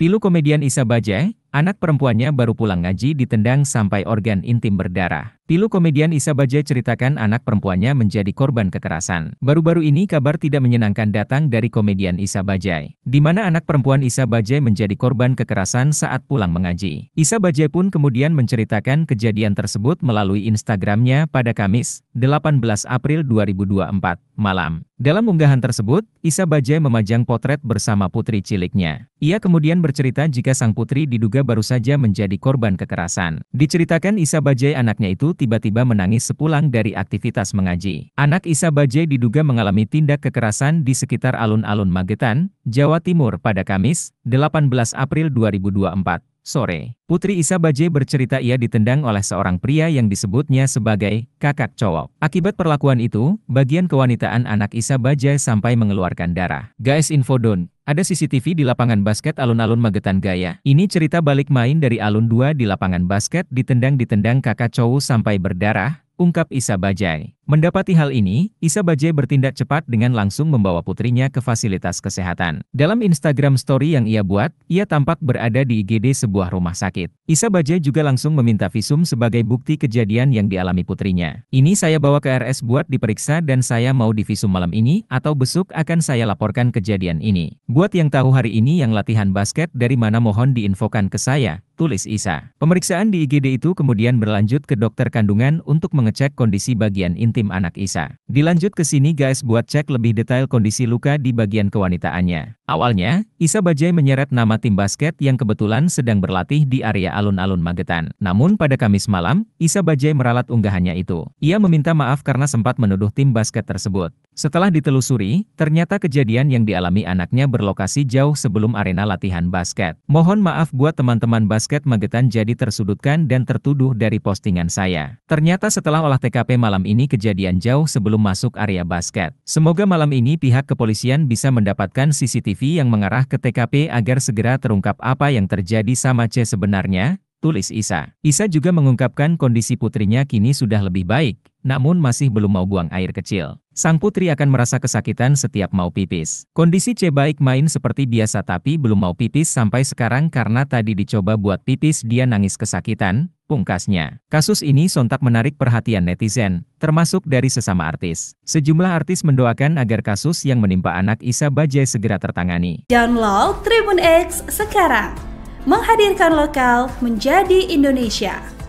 Pilu komedian Isa Bajai, Anak perempuannya baru pulang ngaji ditendang sampai organ intim berdarah. Pilu komedian Isa Baja ceritakan anak perempuannya menjadi korban kekerasan. Baru-baru ini kabar tidak menyenangkan datang dari komedian Isa Bajai, di mana anak perempuan Isa Bajai menjadi korban kekerasan saat pulang mengaji. Isa Bajai pun kemudian menceritakan kejadian tersebut melalui Instagramnya pada Kamis, 18 April 2024, malam. Dalam unggahan tersebut, Isa Bajai memajang potret bersama putri ciliknya. Ia kemudian bercerita jika sang putri diduga juga baru saja menjadi korban kekerasan. Diceritakan Isa Bajai anaknya itu tiba-tiba menangis sepulang dari aktivitas mengaji. Anak Isa Bajai diduga mengalami tindak kekerasan di sekitar alun-alun Magetan, Jawa Timur pada Kamis, 18 April 2024. Sore, Putri Isa Baje bercerita ia ditendang oleh seorang pria yang disebutnya sebagai kakak cowok. Akibat perlakuan itu, bagian kewanitaan anak Isa Baje sampai mengeluarkan darah. Guys info don, ada CCTV di lapangan basket alun-alun Magetan Gaya. Ini cerita balik main dari alun 2 di lapangan basket ditendang-ditendang kakak cowok sampai berdarah, ungkap Isa Bajai. Mendapati hal ini, Isa Baje bertindak cepat dengan langsung membawa putrinya ke fasilitas kesehatan. Dalam Instagram story yang ia buat, ia tampak berada di IGD sebuah rumah sakit. Isa Baje juga langsung meminta visum sebagai bukti kejadian yang dialami putrinya. Ini saya bawa ke RS buat diperiksa dan saya mau divisum malam ini atau besok akan saya laporkan kejadian ini. Buat yang tahu hari ini yang latihan basket dari mana mohon diinfokan ke saya, tulis Isa. Pemeriksaan di IGD itu kemudian berlanjut ke dokter kandungan untuk mengecek kondisi bagian inti tim anak Isa. Dilanjut ke sini guys buat cek lebih detail kondisi luka di bagian kewanitaannya. Awalnya, Isa Bajai menyeret nama tim basket yang kebetulan sedang berlatih di area alun-alun Magetan. Namun pada Kamis malam, Isa Bajai meralat unggahannya itu. Ia meminta maaf karena sempat menuduh tim basket tersebut. Setelah ditelusuri, ternyata kejadian yang dialami anaknya berlokasi jauh sebelum arena latihan basket. Mohon maaf buat teman-teman basket Magetan jadi tersudutkan dan tertuduh dari postingan saya. Ternyata setelah olah TKP malam ini kejadian jauh sebelum masuk area basket. Semoga malam ini pihak kepolisian bisa mendapatkan CCTV CCTV yang mengarah ke TKP agar segera terungkap apa yang terjadi sama C sebenarnya, tulis Isa. Isa juga mengungkapkan kondisi putrinya kini sudah lebih baik, namun masih belum mau buang air kecil. Sang putri akan merasa kesakitan setiap mau pipis. Kondisi C baik main seperti biasa tapi belum mau pipis sampai sekarang karena tadi dicoba buat pipis dia nangis kesakitan, pungkasnya. Kasus ini sontak menarik perhatian netizen, termasuk dari sesama artis. Sejumlah artis mendoakan agar kasus yang menimpa anak Isa Bajai segera tertangani. Download Tribun X sekarang, menghadirkan lokal menjadi Indonesia.